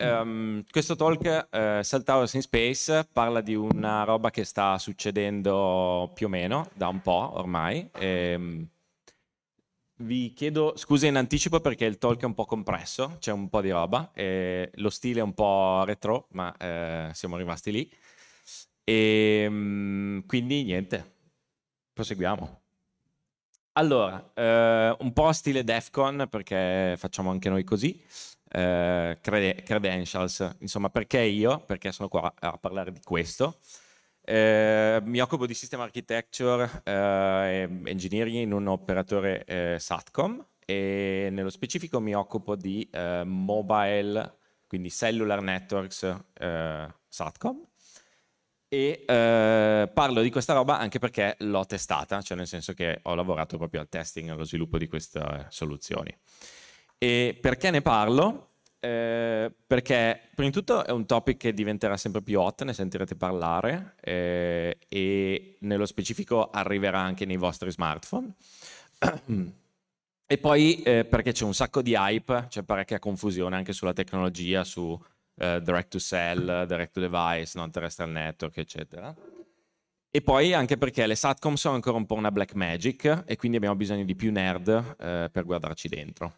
Um, questo talk, uh, Cell Towers in Space, parla di una roba che sta succedendo più o meno da un po' ormai. E, um, vi chiedo scusa in anticipo perché il talk è un po' compresso, c'è un po' di roba, lo stile è un po' retro, ma eh, siamo rimasti lì. E, um, quindi niente, proseguiamo. Allora, eh, un po' stile DEFCON perché facciamo anche noi così eh, credentials. Insomma, perché io? Perché sono qua a, parlare di questo. Eh, mi occupo di System Architecture eh, Engineering in un operatore eh, SATCOM e nello specifico mi occupo di eh, mobile, quindi cellular networks eh, SATCOM e eh, parlo di questa roba anche perché l'ho testata, cioè nel senso che ho lavorato proprio al testing e allo sviluppo di queste soluzioni. E perché ne parlo? Eh, perché prima di tutto è un topic che diventerà sempre più hot, ne sentirete parlare eh, e nello specifico arriverà anche nei vostri smartphone. e poi eh, perché c'è un sacco di hype, c'è parecchia confusione anche sulla tecnologia, su eh, direct to cell, direct to device, non terrestrial network, eccetera. E poi anche perché le satcom sono ancora un po' una black magic e quindi abbiamo bisogno di più nerd eh, per guardarci dentro.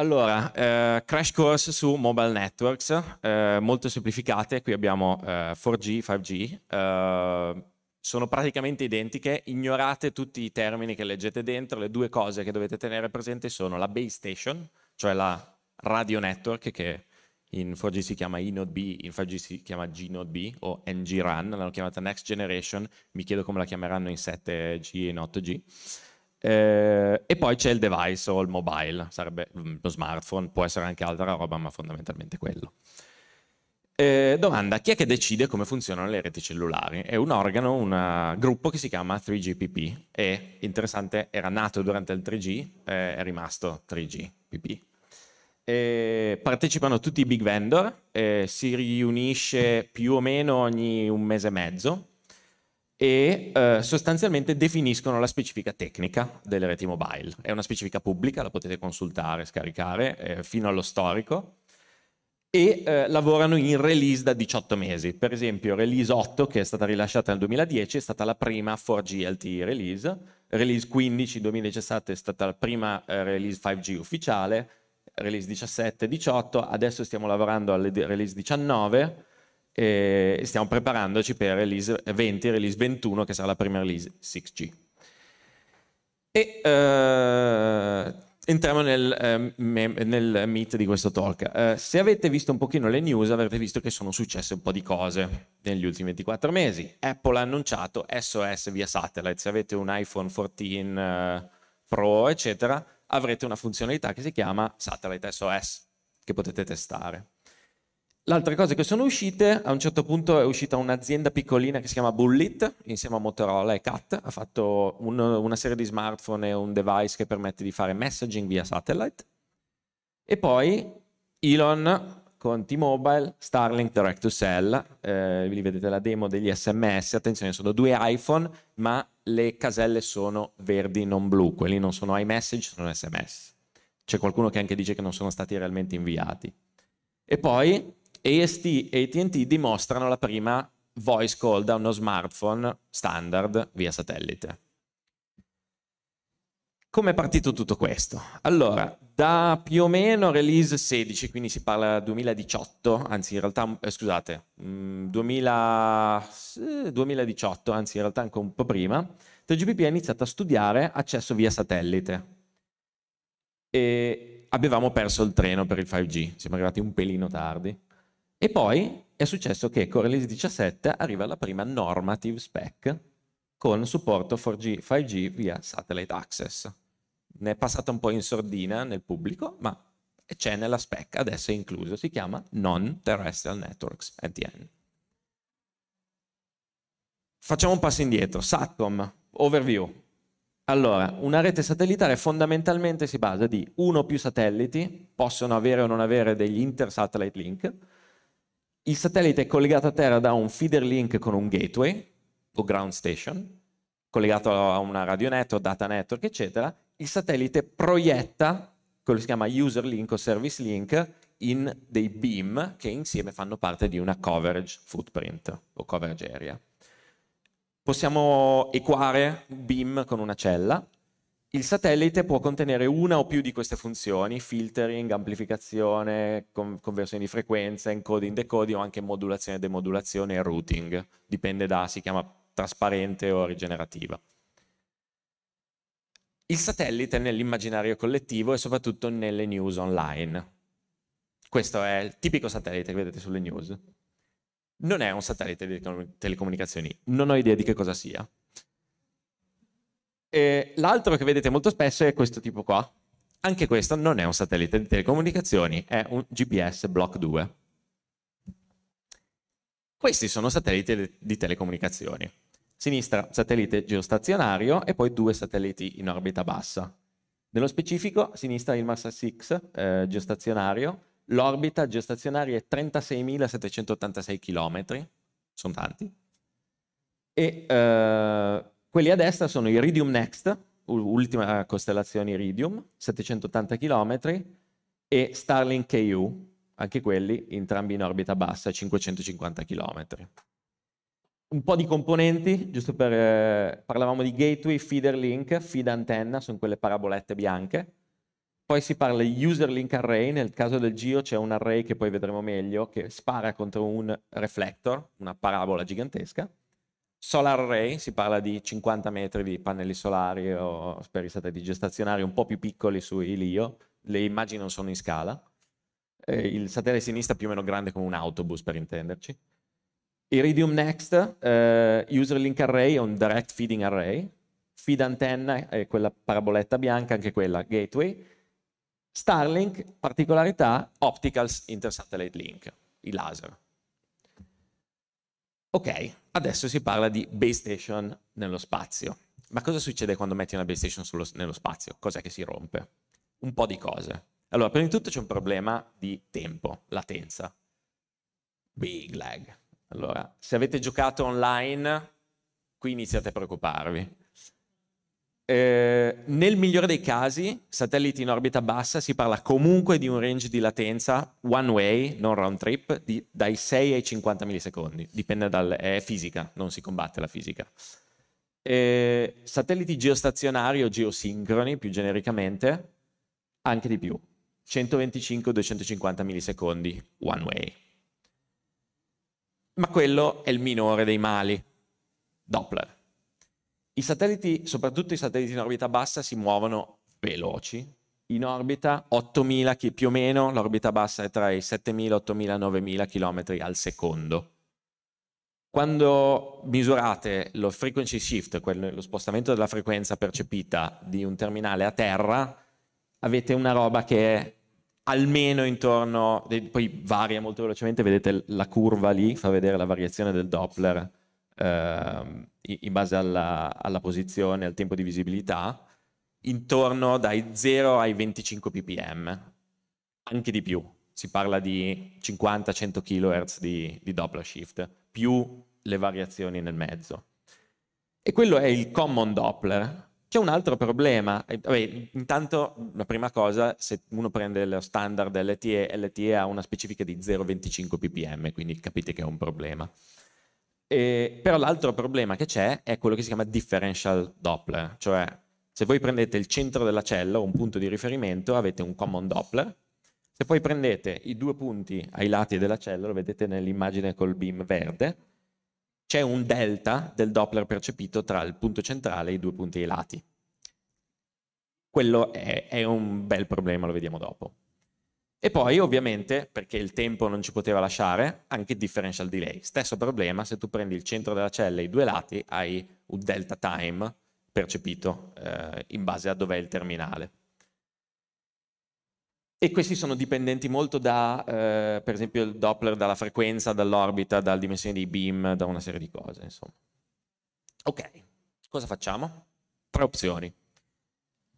Allora, eh, crash course su mobile networks, eh, molto semplificate, qui abbiamo eh, 4G, 5G, eh, sono praticamente identiche, ignorate tutti i termini che leggete dentro, le due cose che dovete tenere presenti sono la base station, cioè la radio network che in 4G si chiama inode B, in 5G si chiama gnode B o ng-run, l'hanno chiamata next generation, mi chiedo come la chiameranno in 7G e in 8G. Eh, e poi c'è il device o il mobile, sarebbe mm, lo smartphone, può essere anche altra roba, ma fondamentalmente quello. Eh, domanda, chi è che decide come funzionano le reti cellulari? È un organo, un eh, gruppo che si chiama 3GPP e, interessante, era nato durante il 3G, eh, è rimasto 3GPP. Eh, partecipano tutti i big vendor, eh, si riunisce più o meno ogni un mese e mezzo, e eh, sostanzialmente definiscono la specifica tecnica delle reti mobile. È una specifica pubblica, la potete consultare, scaricare eh, fino allo storico e eh, lavorano in release da 18 mesi. Per esempio, release 8 che è stata rilasciata nel 2010 è stata la prima 4G LTE release, release 15 2017 è stata la prima eh, release 5G ufficiale, release 17, 18, adesso stiamo lavorando alle release 19 e stiamo preparandoci per release 20, release 21 che sarà la prima release 6G. E eh, entriamo nel, eh, nel, meet di questo talk. Eh, se avete visto un pochino le news avrete visto che sono successe un po' di cose negli ultimi 24 mesi. Apple ha annunciato SOS via satellite, se avete un iPhone 14 eh, Pro eccetera avrete una funzionalità che si chiama satellite SOS che potete testare. L'altra cosa che sono uscite, a un certo punto è uscita un'azienda piccolina che si chiama Bullet, insieme a Motorola e Cat, ha fatto un, una serie di smartphone e un device che permette di fare messaging via satellite. E poi Elon con T-Mobile, Starlink Direct to Cell, eh, vi vedete la demo degli sms, attenzione sono due iPhone ma le caselle sono verdi non blu, quelli non sono iMessage sono sms, c'è qualcuno che anche dice che non sono stati realmente inviati. E poi AST e ATT dimostrano la prima voice call da uno smartphone standard via satellite. Come è partito tutto questo? Allora, da più o meno release 16, quindi si parla 2018, anzi in realtà, eh, scusate, 2000, mm, 2018, anzi in realtà anche un po' prima, 3GPP ha iniziato a studiare accesso via satellite e avevamo perso il treno per il 5G, siamo arrivati un pelino tardi e poi è successo che con Release 17 arriva la prima normative spec con supporto 4G, 5G via satellite access. Ne è passata un po' in sordina nel pubblico, ma c'è nella spec, adesso è incluso, si chiama Non-Terrestrial Networks, NTN. Facciamo un passo indietro, SATCOM, overview. Allora, una rete satellitare fondamentalmente si basa di uno o più satelliti, possono avere o non avere degli inter-satellite link, il satellite è collegato a terra da un feeder link con un gateway o ground station, collegato a una radio network, data network, eccetera. Il satellite proietta quello che si chiama user link o service link in dei beam che insieme fanno parte di una coverage footprint o coverage area. Possiamo equare beam con una cella il satellite può contenere una o più di queste funzioni, filtering, amplificazione, con conversione di frequenza, encoding, decoding o anche modulazione, demodulazione e routing, dipende da, si chiama trasparente o rigenerativa. Il satellite nell'immaginario collettivo e soprattutto nelle news online. Questo è il tipico satellite che vedete sulle news. Non è un satellite di telecomunicazioni, non ho idea di che cosa sia, e l'altro che vedete molto spesso è questo tipo qua. Anche questo non è un satellite di telecomunicazioni, è un GPS Block 2. Questi sono satelliti di telecomunicazioni. Sinistra satellite geostazionario e poi due satelliti in orbita bassa. Nello specifico, a sinistra il Massa 6 eh, geostazionario, l'orbita geostazionaria è 36.786 km, sono tanti, e eh, quelli a destra sono Iridium Next, ultima costellazione Iridium, 780 km, e Starlink KU, anche quelli entrambi in orbita bassa, 550 km. Un po' di componenti, giusto per... Eh, parlavamo di gateway, feeder link, feed antenna, sono quelle parabolette bianche. Poi si parla di user link array, nel caso del Gio c'è un array che poi vedremo meglio, che spara contro un reflector, una parabola gigantesca. Solar array, si parla di 50 metri di pannelli solari o speri satelliti gestazionari un po' più piccoli sui LIO, le immagini non sono in scala, eh, il satellite sinistra più o meno grande come un autobus per intenderci. Iridium Next, eh, User Link Array è un direct feeding array, feed antenna è quella paraboletta bianca, anche quella gateway, Starlink, particolarità, Opticals Intersatellite Link, i laser. Ok, adesso si parla di base station nello spazio. Ma cosa succede quando metti una base station sullo, nello spazio? Cos'è che si rompe? Un po' di cose. Allora, prima di tutto c'è un problema di tempo, latenza. Big lag. Allora, se avete giocato online, qui iniziate a preoccuparvi. Eh, nel migliore dei casi, satelliti in orbita bassa, si parla comunque di un range di latenza one way, non round trip, di, dai 6 ai 50 millisecondi, dipende dal... è fisica, non si combatte la fisica. Eh, satelliti geostazionari o geosincroni, più genericamente, anche di più, 125-250 millisecondi one way. Ma quello è il minore dei mali, Doppler. I satelliti, soprattutto i satelliti in orbita bassa, si muovono veloci. In orbita 8000 chi, più o meno, l'orbita bassa è tra i 7000, 8000, 9000 km al secondo. Quando misurate lo frequency shift, lo spostamento della frequenza percepita di un terminale a terra, avete una roba che è almeno intorno, poi varia molto velocemente, vedete la curva lì, fa vedere la variazione del Doppler eh, in base alla, alla posizione, al tempo di visibilità, intorno dai 0 ai 25 ppm, anche di più. Si parla di 50-100 kHz di, di Doppler shift, più le variazioni nel mezzo. E quello è il common Doppler. C'è un altro problema. Eh, vabbè, intanto, la prima cosa, se uno prende lo standard LTE, LTE ha una specifica di 0,25 ppm, quindi capite che è un problema. E, però l'altro problema che c'è è quello che si chiama differential Doppler, cioè se voi prendete il centro della cella o un punto di riferimento avete un common Doppler, se poi prendete i due punti ai lati della cella, lo vedete nell'immagine col beam verde, c'è un delta del Doppler percepito tra il punto centrale e i due punti ai lati. Quello è, è un bel problema, lo vediamo dopo. E poi ovviamente, perché il tempo non ci poteva lasciare, anche il differential delay. Stesso problema, se tu prendi il centro della cella e i due lati, hai un delta time percepito eh, in base a dov'è il terminale. E questi sono dipendenti molto da, eh, per esempio, il Doppler, dalla frequenza, dall'orbita, dalla dimensione dei beam, da una serie di cose, insomma. Ok, cosa facciamo? Tre opzioni.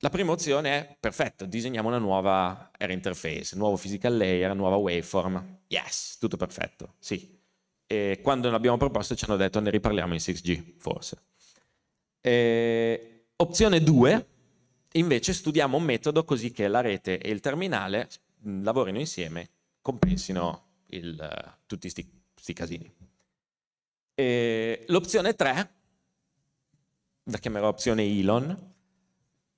La prima opzione è, perfetto, disegniamo una nuova air interface, nuovo physical layer, nuova waveform. Yes, tutto perfetto, sì. E quando l'abbiamo proposto ci hanno detto ne riparliamo in 6G, forse. E... Opzione 2, invece studiamo un metodo così che la rete e il terminale mm, lavorino insieme, compensino il, tutti questi casini. l'opzione 3, la chiamerò opzione Elon,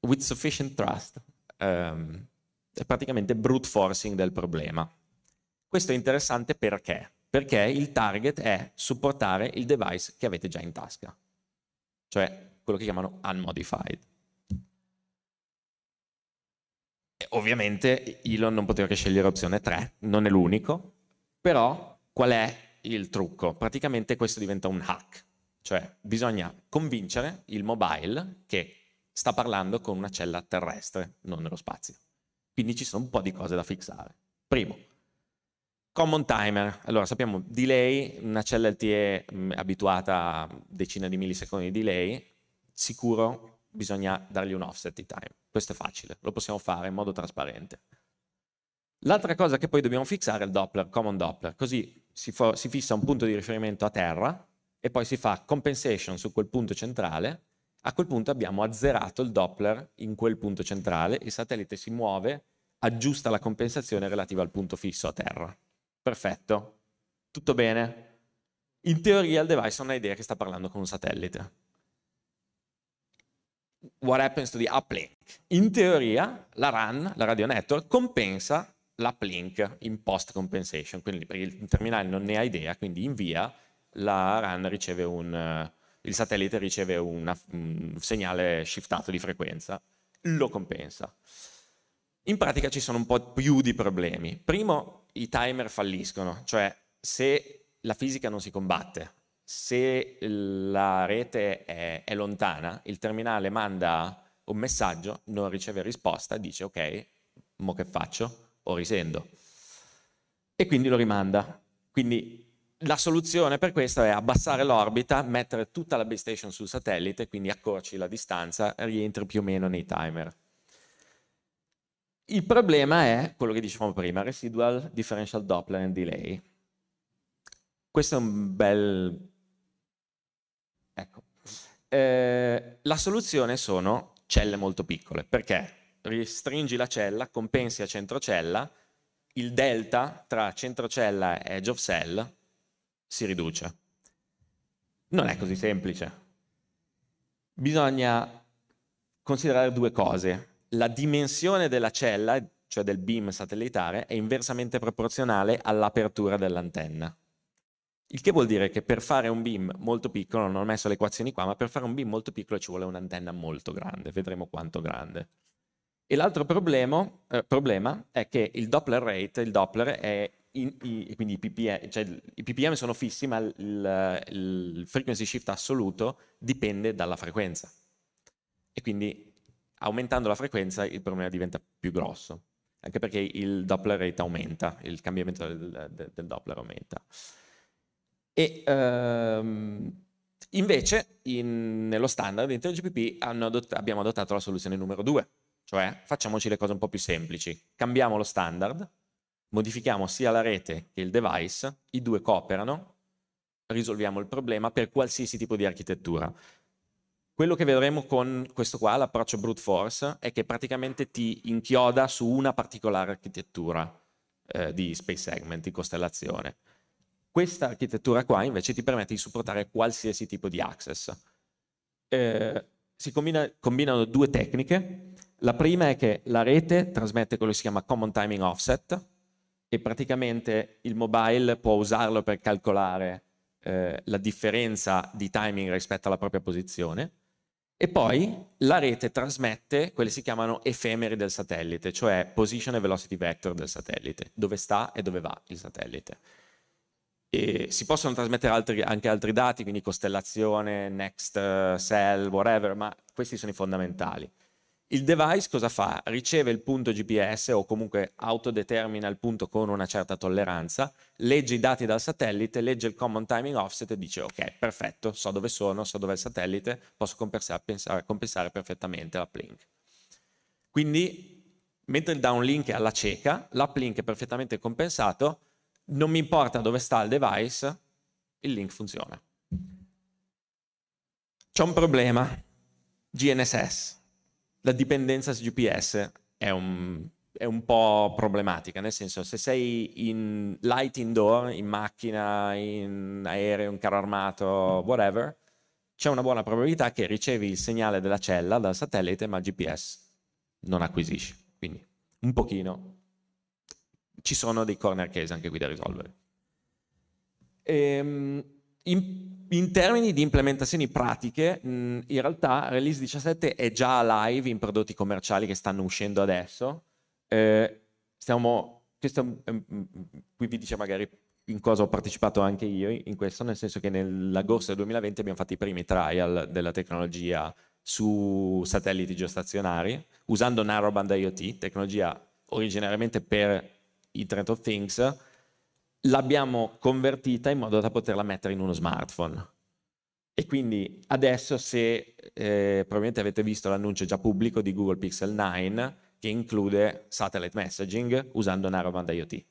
with sufficient trust, ehm, è praticamente brute forcing del problema. Questo è interessante perché? Perché il target è supportare il device che avete già in tasca, cioè quello che chiamano unmodified. E ovviamente Elon non poteva che scegliere opzione 3, non è l'unico, però qual è il trucco? Praticamente questo diventa un hack, cioè bisogna convincere il mobile che sta parlando con una cella terrestre, non nello spazio. Quindi ci sono un po' di cose da fissare. Primo, common timer. Allora, sappiamo delay, una cella LTE mh, mm, abituata a decine di millisecondi di delay, sicuro bisogna dargli un offset di time. Questo è facile, lo possiamo fare in modo trasparente. L'altra cosa che poi dobbiamo fissare è il Doppler, common Doppler, così si, si fissa un punto di riferimento a terra e poi si fa compensation su quel punto centrale a quel punto abbiamo azzerato il Doppler in quel punto centrale, il satellite si muove, aggiusta la compensazione relativa al punto fisso a terra. Perfetto, tutto bene. In teoria il device non ha idea che sta parlando con un satellite. What happens to the uplink? In teoria la RAN, la radio network, compensa l'uplink in post compensation, quindi perché il terminale non ne ha idea, quindi invia, la RAN riceve un eh, il satellite riceve una, un segnale shiftato di frequenza, lo compensa. In pratica ci sono un po' più di problemi. Primo, i timer falliscono, cioè se la fisica non si combatte, se la rete è, è lontana, il terminale manda un messaggio, non riceve risposta, dice ok, mo che faccio? O risendo. E quindi lo rimanda. Quindi la soluzione per questo è abbassare l'orbita, mettere tutta la base station sul satellite, quindi accorci la distanza, rientri più o meno nei timer. Il problema è quello che dicevamo prima, residual differential Doppler and delay. Questo è un bel... Ecco. Eh, la soluzione sono celle molto piccole, perché restringi la cella, compensi a centrocella, il delta tra centrocella e edge of cell si riduce. Non è così mm. semplice. Bisogna considerare due cose. La dimensione della cella, cioè del beam satellitare, è inversamente proporzionale all'apertura dell'antenna. Il che vuol dire che per fare un beam molto piccolo, non ho messo le equazioni qua, ma per fare un beam molto piccolo ci vuole un'antenna molto grande, vedremo quanto grande. E l'altro problema, eh, problema, è che il Doppler rate, il Doppler è in, i, quindi i PPM, cioè, i PPM, sono fissi, ma il, il frequency shift assoluto dipende dalla frequenza. E quindi aumentando la frequenza il problema diventa più grosso, anche perché il Doppler rate aumenta, il cambiamento del, del, del Doppler aumenta. E, um, invece in, nello standard dentro InterGPP adott- abbiamo adottato la soluzione numero 2, cioè facciamoci le cose un po' più semplici, cambiamo lo standard modifichiamo sia la rete che il device, i due cooperano, risolviamo il problema per qualsiasi tipo di architettura. Quello che vedremo con questo qua, l'approccio brute force, è che praticamente ti inchioda su una particolare architettura eh, di space segment, di costellazione. Questa architettura qua invece ti permette di supportare qualsiasi tipo di access. Eh, si combina, combinano due tecniche. La prima è che la rete trasmette quello che si chiama common timing offset, e praticamente il mobile può usarlo per calcolare eh, la differenza di timing rispetto alla propria posizione e poi la rete trasmette quelle si chiamano efemeri del satellite, cioè position and velocity vector del satellite, dove sta e dove va il satellite. E si possono trasmettere altri, anche altri dati, quindi costellazione, next eh, cell, whatever, ma questi sono i fondamentali. Il device cosa fa? Riceve il punto GPS o comunque autodetermina il punto con una certa tolleranza, legge i dati dal satellite, legge il common timing offset e dice ok, perfetto, so dove sono, so dove è il satellite, posso compensare, compensare perfettamente l'uplink. Quindi, mentre il downlink è alla cieca, l'uplink è perfettamente compensato, non mi importa dove sta il device, il link funziona. C'è un problema, GNSS la dipendenza su GPS è un, è un, po' problematica, nel senso se sei in light indoor, in macchina, in aereo, in carro armato, whatever, c'è una buona probabilità che ricevi il segnale della cella dal satellite ma il GPS non acquisisci. Quindi un pochino ci sono dei corner case anche qui da risolvere. Ehm, in in termini di implementazioni pratiche, in realtà Release 17 è già live in prodotti commerciali che stanno uscendo adesso. Eh, stiamo, questo, qui vi dice magari in cosa ho partecipato anche io in questo, nel senso che nell'agosto del 2020 abbiamo fatto i primi trial della tecnologia su satelliti geostazionari usando narrowband IoT, tecnologia originariamente per Internet of Things, l'abbiamo convertita in modo da poterla mettere in uno smartphone. E quindi adesso se eh, probabilmente avete visto l'annuncio già pubblico di Google Pixel 9 che include satellite messaging usando Narrowband IoT.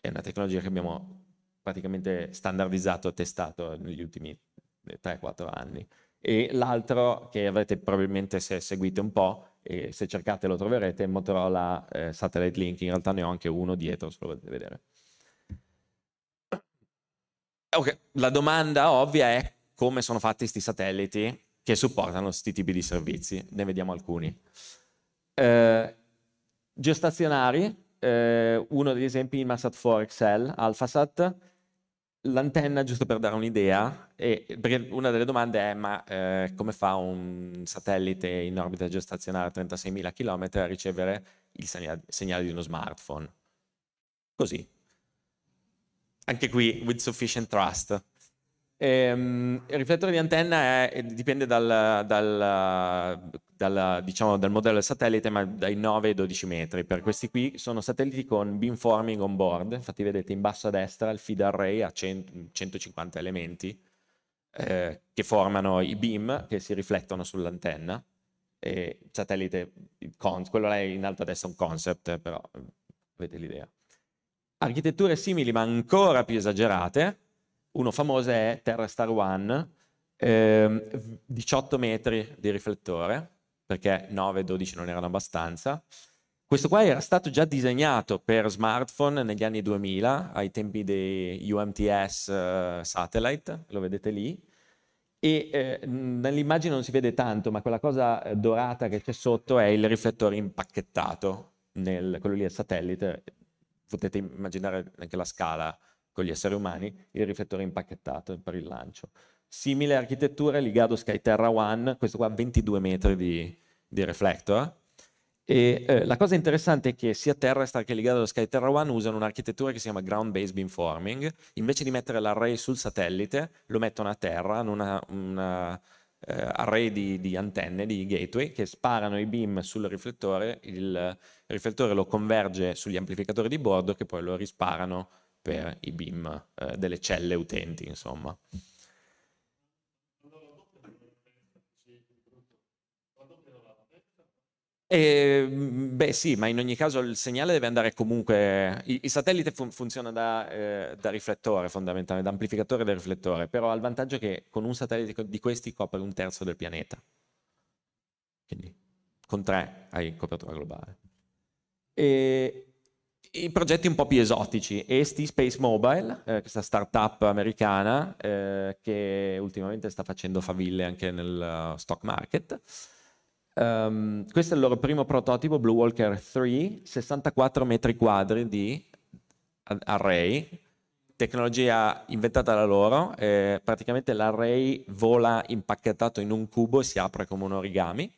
È una tecnologia che abbiamo praticamente standardizzato e testato negli ultimi 3-4 eh, anni. E l'altro che avrete probabilmente se seguite un po' e se cercate lo troverete è Motorola eh, Satellite Link, in realtà ne ho anche uno dietro, se lo volete vedere. Okay, la domanda ovvia è come sono fatti questi satelliti che supportano questi tipi di servizi. Ne vediamo alcuni. Eh, geostazionari, eh, uno degli esempi in Massat 4 XL, AlphaSat, l'antenna, giusto per dare un'idea, perché una delle domande è ma eh, come fa un satellite in orbita geostazionaria a 36.000 km a ricevere il segnale di uno smartphone? Così, anche qui, with sufficient trust. Ehm, il riflettore di antenna è, eh, dipende dal, dal, dal, diciamo, dal, modello del satellite, ma dai 9 ai 12 metri. Per questi qui sono satelliti con beamforming on board, infatti vedete in basso a destra il feed array a 150 elementi eh, che formano i beam che si riflettono sull'antenna. E satellite, quello là in alto a destra è un concept, però avete l'idea architetture simili ma ancora più esagerate, uno famoso è Terra Star One, eh, 18 metri di riflettore, perché 9-12 non erano abbastanza. Questo qua era stato già disegnato per smartphone negli anni 2000, ai tempi dei UMTS uh, eh, satellite, lo vedete lì, e eh, nell'immagine non si vede tanto, ma quella cosa dorata che c'è sotto è il riflettore impacchettato, nel, quello lì è il satellite, potete immaginare anche la scala con gli esseri umani, il riflettore impacchettato per il lancio. Simile architettura, Ligado Skyterra One, questo qua ha 22 metri di, di reflector, e, eh, la cosa interessante è che sia Terrestar che legato allo SkyTerra One usano un'architettura che si chiama Ground Based Beamforming, invece di mettere l'array sul satellite lo mettono a terra, hanno una, una eh, array di, di, antenne, di gateway, che sparano i beam sul riflettore, il riflettore lo converge sugli amplificatori di bordo che poi lo risparano per i beam eh, delle celle utenti, insomma. Eh, beh sì, ma in ogni caso il segnale deve andare comunque, il, il satellite fun- funziona da, eh, da, riflettore fondamentalmente, da amplificatore del riflettore, però ha il vantaggio che con un satellite di questi copre un terzo del pianeta, quindi con tre hai copertura globale. E, i progetti un po' più esotici, EST Space Mobile, eh, questa startup americana eh, che ultimamente sta facendo faville anche nel uh, stock market, Um, questo è il loro primo prototipo, Blue Walker 3, 64 metri quadri di array, tecnologia inventata da loro, eh, praticamente l'array vola impacchettato in un cubo e si apre come un origami.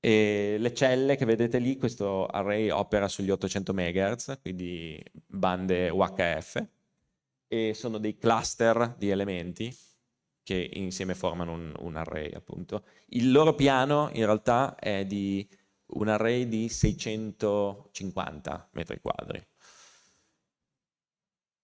E le celle che vedete lì, questo array opera sugli 800 MHz, quindi bande UHF, e sono dei cluster di elementi che insieme formano un, un array appunto. Il loro piano in realtà è di un array di 650 metri quadri.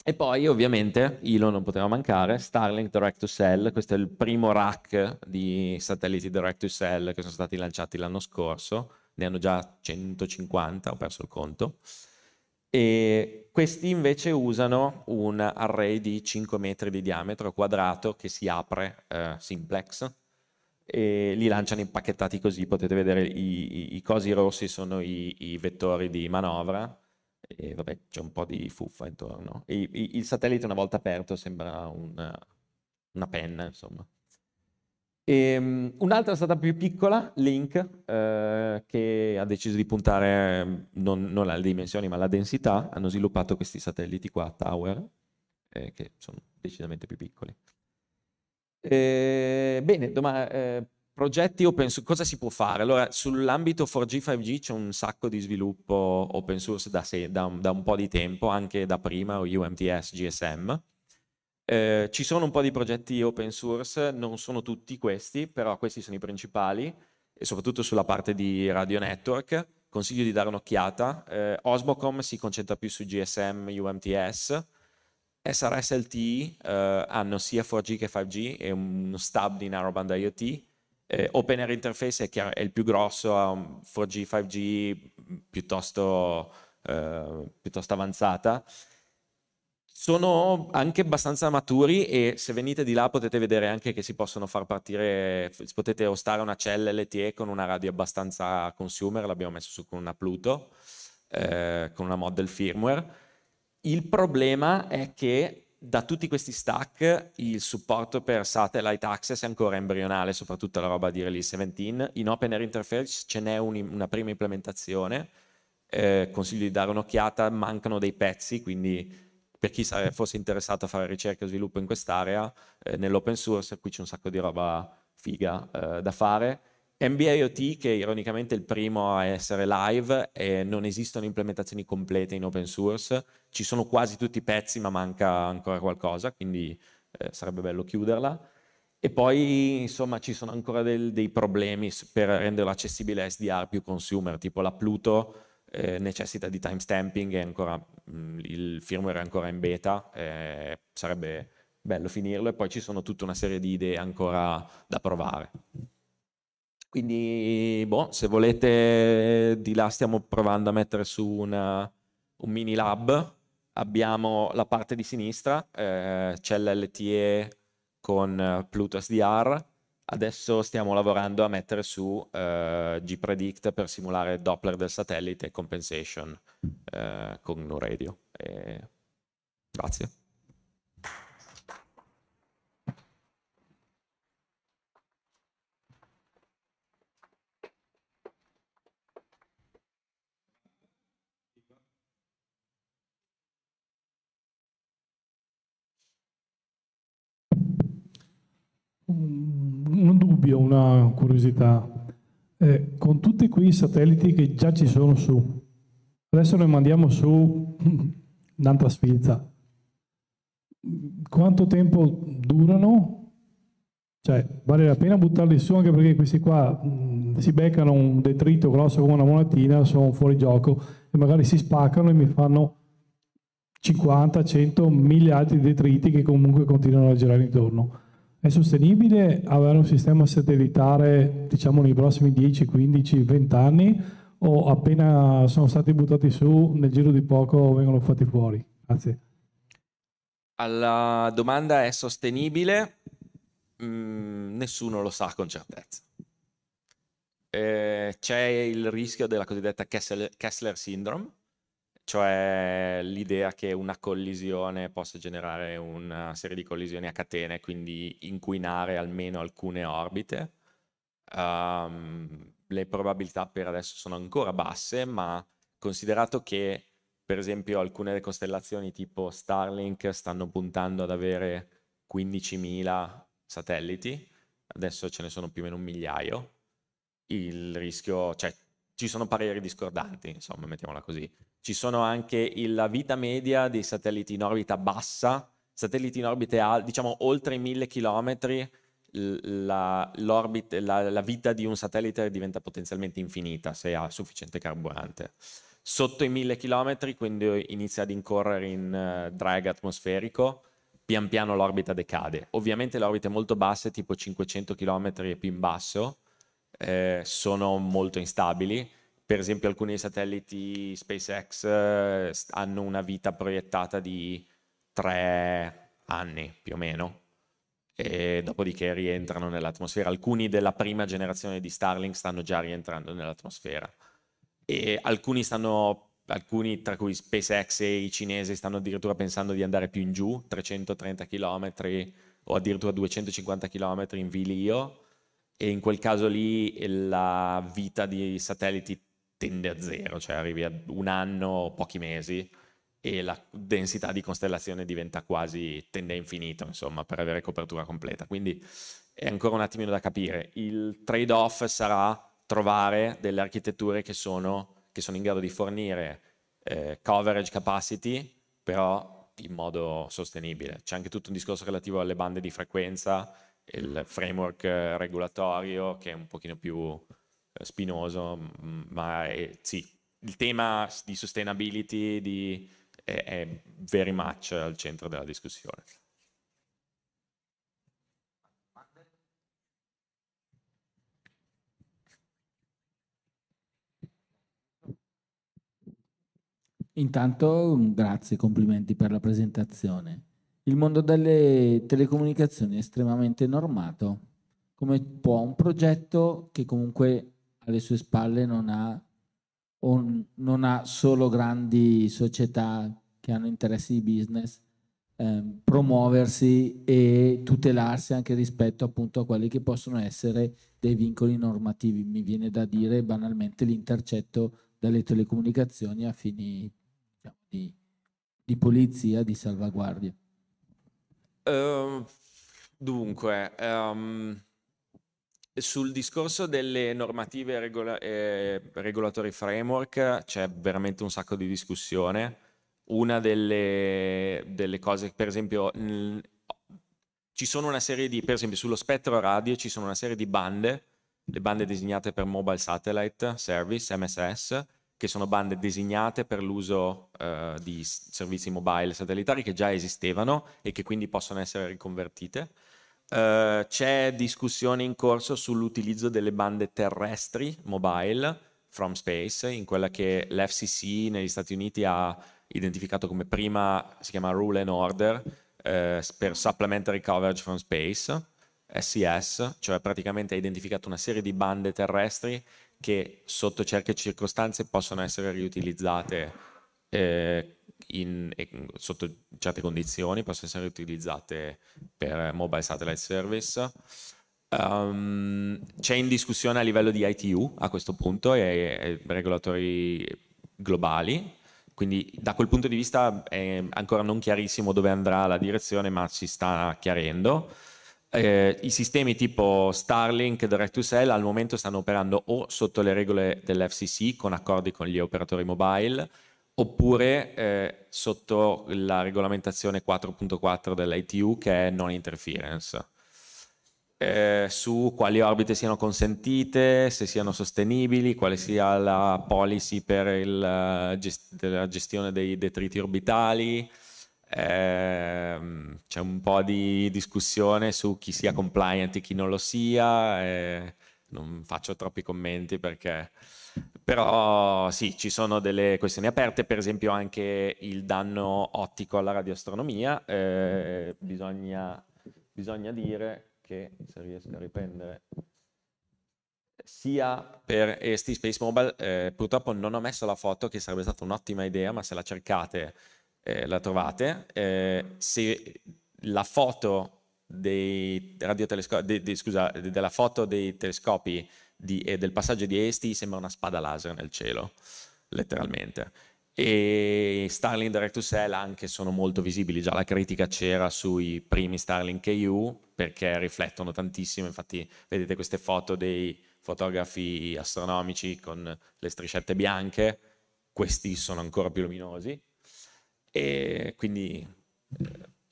E poi ovviamente, ILO non poteva mancare, Starlink Direct to Cell, questo è il primo rack di satelliti Direct to Cell che sono stati lanciati l'anno scorso, ne hanno già 150, ho perso il conto, e questi invece usano un array di 5 metri di diametro quadrato che si apre eh, simplex e li lanciano impacchettati così, potete vedere i, i, i cosi rossi sono i, i vettori di manovra e vabbè c'è un po' di fuffa intorno. E, il satellite una volta aperto sembra un, una penna insomma. Ehm, un'altra è stata più piccola, Link, eh, che ha deciso di puntare mm, non, non, alle dimensioni ma alla densità. Hanno sviluppato questi satelliti qua, Tower, eh, che sono decisamente più piccoli. Eh, bene, domani, eh, progetti open source, cosa si può fare? Allora, sull'ambito 4G, 5G c'è un sacco di sviluppo open source da, se, da, un, da un po' di tempo, anche da prima, UMTS, GSM eh, ci sono un po' di progetti open source, non sono tutti questi, però questi sono i principali, e soprattutto sulla parte di radio network. Consiglio di dare un'occhiata. Eh, Osmocom si concentra più su GSM, UMTS, SRS LTE eh, hanno sia 4G che 5G e uno stub di narrowband IoT. Eh, Open Air Interface è, chiaro, è il più grosso, ha un 4G, 5G mm, piuttosto, eh, piuttosto avanzata sono anche abbastanza maturi e se venite di là potete vedere anche che si possono far partire, potete ostare una cell LTE con una radio abbastanza consumer, l'abbiamo messo su con una Pluto, eh, con una mod del firmware. Il problema è che da tutti questi stack il supporto per satellite access è ancora embrionale, soprattutto la roba di Release 17. In Open Air Interface ce n'è un, una prima implementazione, eh, consiglio di dare un'occhiata, mancano dei pezzi, quindi per chi eh, fosse interessato a fare ricerca e sviluppo in quest'area, eh, nell'open source qui c'è un sacco di roba figa eh, da fare. MBA IoT, che ironicamente è il primo a essere live, e non esistono implementazioni complete in open source, ci sono quasi tutti i pezzi, ma manca ancora qualcosa, quindi eh, sarebbe bello chiuderla. E poi, insomma, ci sono ancora del, dei problemi per renderlo accessibile a SDR più consumer, tipo la Pluto, eh, necessita di timestamping e ancora mh, mm, il firmware è ancora in beta, eh, sarebbe bello finirlo e poi ci sono tutta una serie di idee ancora da provare. Quindi, boh, se volete, di là stiamo provando a mettere su una, un mini lab. Abbiamo la parte di sinistra, eh, c'è l'LTE con eh, Pluto SDR, Adesso stiamo lavorando a mettere su eh, Gpredict per simulare Doppler del satellite e compensation eh, con NuRadio. E... Grazie. Mm dubbio, una curiosità. Eh, con tutti quei satelliti che già ci sono su, adesso ne mandiamo su un'altra sfilza. Quanto tempo durano? Cioè, vale la pena buttarli su anche perché questi qua mh, mm, si beccano un detrito grosso come una monatina, sono fuori gioco e magari si spaccano e mi fanno 50, 100, 1000 altri detriti che comunque continuano a girare intorno. È sostenibile avere un sistema satellitare, diciamo, nei prossimi 10, 15, 20 anni o appena sono stati buttati su, nel giro di poco vengono fatti fuori? Grazie. Alla domanda è sostenibile? Mm, nessuno lo sa con certezza. Eh, c'è il rischio della cosiddetta Kessler, Kessler syndrome, cioè l'idea che una collisione possa generare una serie di collisioni a catene, quindi inquinare almeno alcune orbite. Um, le probabilità per adesso sono ancora basse, ma considerato che per esempio alcune costellazioni tipo Starlink stanno puntando ad avere 15.000 satelliti, adesso ce ne sono più o meno un migliaio, il rischio, cioè ci sono pareri discordanti, insomma, mettiamola così ci sono anche la vita media dei satelliti in orbita bassa, satelliti in orbite alte, diciamo oltre i mille chilometri, la, la, la, vita di un satellite diventa potenzialmente infinita se ha sufficiente carburante. Sotto i mille chilometri, quindi inizia ad incorrere in uh, drag atmosferico, pian piano l'orbita decade. Ovviamente le orbite molto basse, tipo 500 km e più in basso, eh, sono molto instabili per esempio alcuni satelliti SpaceX eh, hanno una vita proiettata di tre anni più o meno e dopodiché rientrano nell'atmosfera. Alcuni della prima generazione di Starlink stanno già rientrando nell'atmosfera e alcuni stanno, alcuni tra cui SpaceX e i cinesi stanno addirittura pensando di andare più in giù, 330 km o addirittura 250 km in vilio e in quel caso lì la vita di satelliti tende a zero, cioè arrivi a un anno, o pochi mesi, e la densità di costellazione diventa quasi tende a infinito, insomma, per avere copertura completa. Quindi è ancora un attimino da capire. Il trade-off sarà trovare delle architetture che sono, che sono in grado di fornire eh, coverage capacity, però in modo sostenibile. C'è anche tutto un discorso relativo alle bande di frequenza, il framework eh, regolatorio che è un pochino più eh, spinoso, ma è, sì, il tema di sustainability di, è, è very much al centro della discussione. Intanto grazie, complimenti per la presentazione. Il mondo delle telecomunicazioni è estremamente normato. Come può un progetto che comunque alle sue spalle non ha, un, non ha solo grandi società che hanno interessi di business, ehm, promuoversi e tutelarsi anche rispetto appunto a quelli che possono essere dei vincoli normativi. Mi viene da dire banalmente l'intercetto dalle telecomunicazioni a fini diciamo, di, di, polizia, di salvaguardia. Uh, dunque, um sul discorso delle normative regola- eh, regolatory framework c'è veramente un sacco di discussione. Una delle, delle cose, per esempio, mh, ci sono una serie di, per esempio, sullo spettro radio ci sono una serie di bande, le bande designate per Mobile Satellite Service, MSS, che sono bande designate per l'uso eh, di servizi mobile satellitari che già esistevano e che quindi possono essere riconvertite eh, c'è discussione in corso sull'utilizzo delle bande terrestri mobile from space, in quella che l'FCC negli Stati Uniti ha identificato come prima, si chiama Rule and Order, eh, per Supplementary Coverage from Space, SCS cioè praticamente ha identificato una serie di bande terrestri che sotto certe circostanze possono essere riutilizzate eh, in, mm, sotto certe condizioni possono essere utilizzate per mobile satellite service. Um, c'è in discussione a livello di ITU a questo punto e, e regolatori globali, quindi da quel punto di vista è ancora non chiarissimo dove andrà la direzione, ma si sta chiarendo. Eh, I sistemi tipo Starlink, Direct to Cell al momento stanno operando o sotto le regole dell'FCC con accordi con gli operatori mobile oppure eh, sotto la regolamentazione 4.4 dell'ITU che è non interference. Eh, su quali orbite siano consentite, se siano sostenibili, quale sia la policy per il, eh, gest la gestione dei detriti orbitali. Eh, c'è un po' di discussione su chi sia compliant e chi non lo sia. Eh, non faccio troppi commenti perché però sì, ci sono delle questioni aperte, per esempio anche il danno ottico alla radioastronomia. Eh, bisogna, bisogna dire che, se riesco a riprendere, sia per ST Space Mobile, eh, purtroppo non ho messo la foto che sarebbe stata un'ottima idea, ma se la cercate eh, la trovate. Eh, se la foto dei radiotelescopi, de, de, scusa, de, della foto dei telescopi di, eh, del passaggio di Esti sembra una spada laser nel cielo, letteralmente. E Starling Direct to Cell anche sono molto visibili, già la critica c'era sui primi Starling KU perché riflettono tantissimo, infatti vedete queste foto dei fotografi astronomici con le striscette bianche, questi sono ancora più luminosi e quindi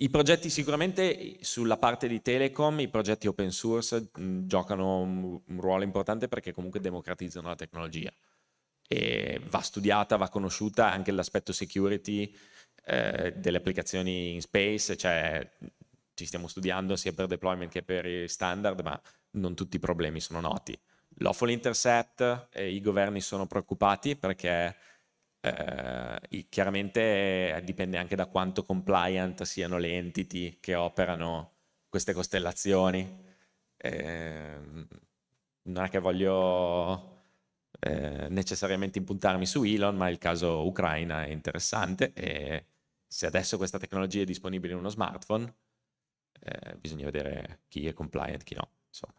i progetti sicuramente sulla parte di telecom, i progetti open source mh, mm, giocano un, un, ruolo importante perché comunque democratizzano la tecnologia. E va studiata, va conosciuta anche l'aspetto security eh, delle applicazioni in space, cioè ci stiamo studiando sia per deployment che per standard, ma non tutti i problemi sono noti. Lawful intercept, eh, i governi sono preoccupati perché eh, chiaramente eh, dipende anche da quanto compliant siano le entity che operano queste costellazioni. Eh, non è che voglio eh, necessariamente impuntarmi su Elon, ma il caso Ucraina è interessante e se adesso questa tecnologia è disponibile in uno smartphone, eh, bisogna vedere chi è compliant e chi no. Insomma.